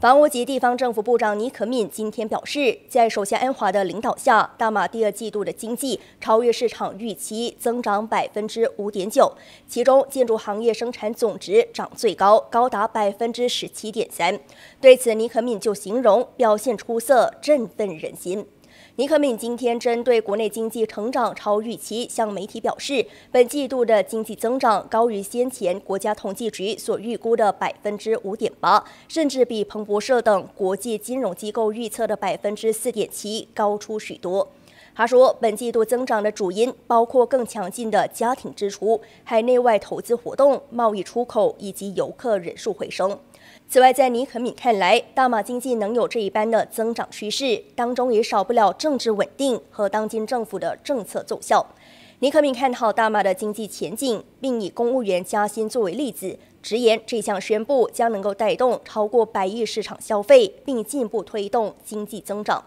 房屋及地方政府部长尼克敏今天表示，在首相安华的领导下，大马第二季度的经济超越市场预期，增长百分之五点九，其中建筑行业生产总值涨最高，高达百分之十七点三。对此，尼克敏就形容表现出色，振奋人心。尼克敏今天针对国内经济成长超预期，向媒体表示，本季度的经济增长高于先前国家统计局所预估的百分之五点八，甚至比彭博社等国际金融机构预测的百分之四点七高出许多。他说，本季度增长的主因包括更强劲的家庭支出、海内外投资活动、贸易出口以及游客人数回升。此外，在尼克敏看来，大马经济能有这一般的增长趋势，当中也少不了政治稳定和当今政府的政策奏效。尼克敏看好大马的经济前景，并以公务员加薪作为例子，直言这项宣布将能够带动超过百亿市场消费，并进一步推动经济增长。